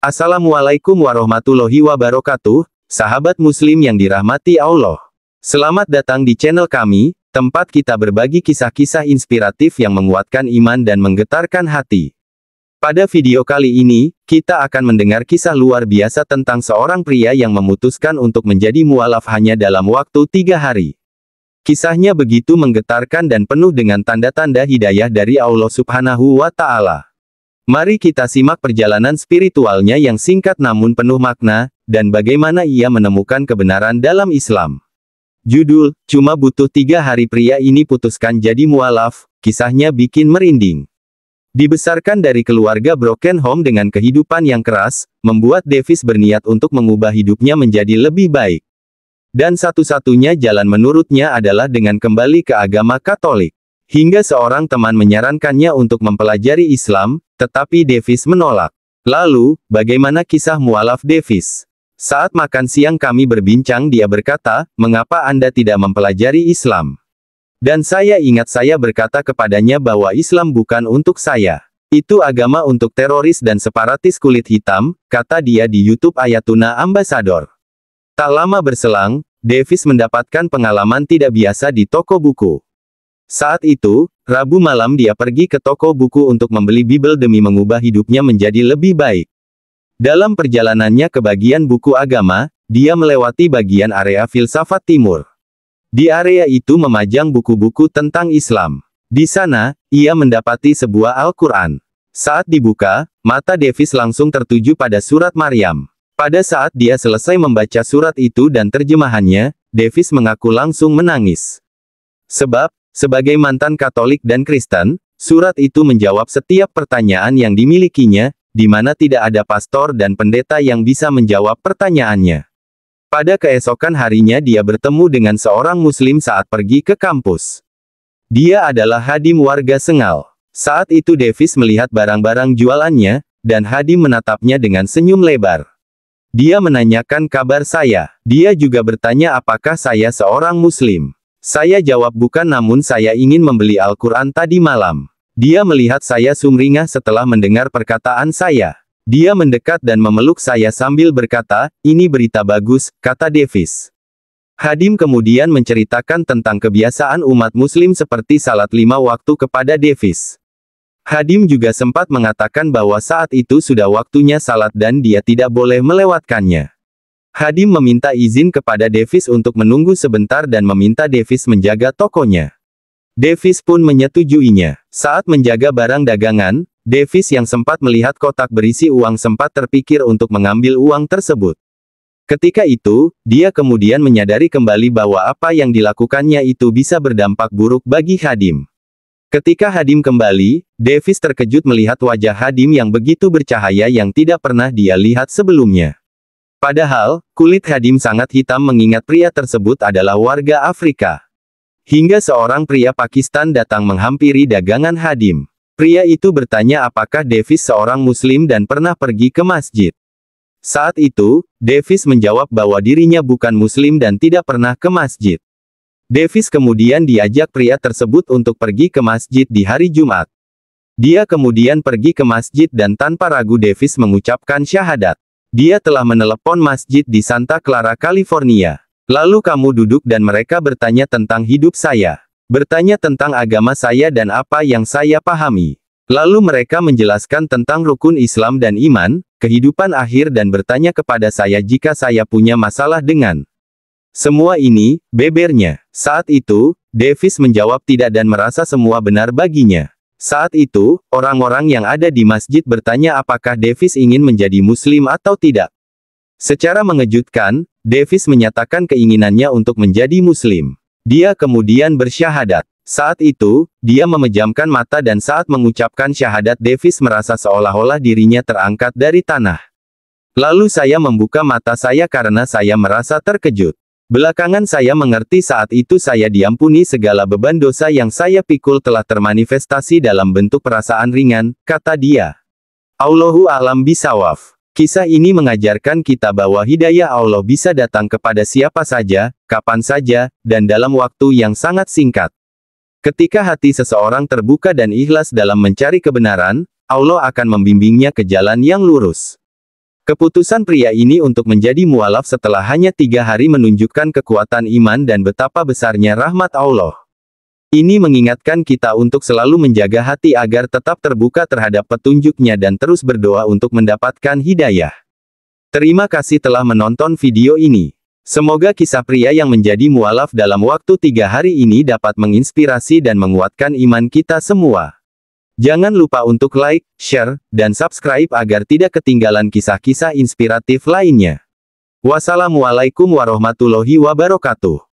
Assalamualaikum warahmatullahi wabarakatuh, sahabat muslim yang dirahmati Allah. Selamat datang di channel kami, tempat kita berbagi kisah-kisah inspiratif yang menguatkan iman dan menggetarkan hati. Pada video kali ini, kita akan mendengar kisah luar biasa tentang seorang pria yang memutuskan untuk menjadi mualaf hanya dalam waktu tiga hari. Kisahnya begitu menggetarkan dan penuh dengan tanda-tanda hidayah dari Allah Subhanahu wa Ta'ala. Mari kita simak perjalanan spiritualnya yang singkat namun penuh makna, dan bagaimana ia menemukan kebenaran dalam Islam. Judul, Cuma Butuh Tiga Hari Pria Ini Putuskan Jadi Mualaf, kisahnya bikin merinding. Dibesarkan dari keluarga broken home dengan kehidupan yang keras, membuat Davis berniat untuk mengubah hidupnya menjadi lebih baik. Dan satu-satunya jalan menurutnya adalah dengan kembali ke agama Katolik. Hingga seorang teman menyarankannya untuk mempelajari Islam, tetapi Davis menolak. Lalu, bagaimana kisah mualaf Davis? Saat makan siang kami berbincang dia berkata, mengapa Anda tidak mempelajari Islam? Dan saya ingat saya berkata kepadanya bahwa Islam bukan untuk saya. Itu agama untuk teroris dan separatis kulit hitam, kata dia di YouTube Ayatuna Ambassador. Tak lama berselang, Davis mendapatkan pengalaman tidak biasa di toko buku. Saat itu, Rabu malam dia pergi ke toko buku untuk membeli Bible demi mengubah hidupnya menjadi lebih baik. Dalam perjalanannya ke bagian buku agama, dia melewati bagian area filsafat timur. Di area itu memajang buku-buku tentang Islam. Di sana, ia mendapati sebuah Al-Quran. Saat dibuka, mata Davis langsung tertuju pada surat Maryam. Pada saat dia selesai membaca surat itu dan terjemahannya, Davis mengaku langsung menangis. Sebab, sebagai mantan Katolik dan Kristen, surat itu menjawab setiap pertanyaan yang dimilikinya, di mana tidak ada pastor dan pendeta yang bisa menjawab pertanyaannya. Pada keesokan harinya dia bertemu dengan seorang muslim saat pergi ke kampus. Dia adalah Hadim warga Sengal. Saat itu Davis melihat barang-barang jualannya, dan Hadim menatapnya dengan senyum lebar. Dia menanyakan kabar saya. Dia juga bertanya apakah saya seorang muslim. Saya jawab bukan namun saya ingin membeli Al-Quran tadi malam. Dia melihat saya sumringah setelah mendengar perkataan saya. Dia mendekat dan memeluk saya sambil berkata, ini berita bagus, kata Davis. Hadim kemudian menceritakan tentang kebiasaan umat muslim seperti salat lima waktu kepada Davis. Hadim juga sempat mengatakan bahwa saat itu sudah waktunya salat dan dia tidak boleh melewatkannya. Hadim meminta izin kepada Davis untuk menunggu sebentar dan meminta Davis menjaga tokonya. Davis pun menyetujuinya. Saat menjaga barang dagangan, Davis yang sempat melihat kotak berisi uang sempat terpikir untuk mengambil uang tersebut. Ketika itu, dia kemudian menyadari kembali bahwa apa yang dilakukannya itu bisa berdampak buruk bagi Hadim. Ketika Hadim kembali, Davis terkejut melihat wajah Hadim yang begitu bercahaya yang tidak pernah dia lihat sebelumnya. Padahal, kulit Hadim sangat hitam mengingat pria tersebut adalah warga Afrika. Hingga seorang pria Pakistan datang menghampiri dagangan Hadim. Pria itu bertanya apakah Davis seorang muslim dan pernah pergi ke masjid. Saat itu, Davis menjawab bahwa dirinya bukan muslim dan tidak pernah ke masjid. Davis kemudian diajak pria tersebut untuk pergi ke masjid di hari Jumat. Dia kemudian pergi ke masjid dan tanpa ragu Davis mengucapkan syahadat. Dia telah menelepon masjid di Santa Clara, California. Lalu kamu duduk dan mereka bertanya tentang hidup saya. Bertanya tentang agama saya dan apa yang saya pahami. Lalu mereka menjelaskan tentang rukun Islam dan iman, kehidupan akhir dan bertanya kepada saya jika saya punya masalah dengan semua ini, bebernya. Saat itu, Davis menjawab tidak dan merasa semua benar baginya. Saat itu, orang-orang yang ada di masjid bertanya apakah Davis ingin menjadi muslim atau tidak. Secara mengejutkan, Davis menyatakan keinginannya untuk menjadi muslim. Dia kemudian bersyahadat. Saat itu, dia memejamkan mata dan saat mengucapkan syahadat Davis merasa seolah-olah dirinya terangkat dari tanah. Lalu saya membuka mata saya karena saya merasa terkejut. Belakangan saya mengerti saat itu saya diampuni segala beban dosa yang saya pikul telah termanifestasi dalam bentuk perasaan ringan, kata dia. Allahu alam bisawaf. Kisah ini mengajarkan kita bahwa hidayah Allah bisa datang kepada siapa saja, kapan saja, dan dalam waktu yang sangat singkat. Ketika hati seseorang terbuka dan ikhlas dalam mencari kebenaran, Allah akan membimbingnya ke jalan yang lurus. Keputusan pria ini untuk menjadi mualaf setelah hanya tiga hari menunjukkan kekuatan iman dan betapa besarnya rahmat Allah. Ini mengingatkan kita untuk selalu menjaga hati agar tetap terbuka terhadap petunjuknya dan terus berdoa untuk mendapatkan hidayah. Terima kasih telah menonton video ini. Semoga kisah pria yang menjadi mualaf dalam waktu tiga hari ini dapat menginspirasi dan menguatkan iman kita semua. Jangan lupa untuk like, share, dan subscribe agar tidak ketinggalan kisah-kisah inspiratif lainnya. Wassalamualaikum warahmatullahi wabarakatuh.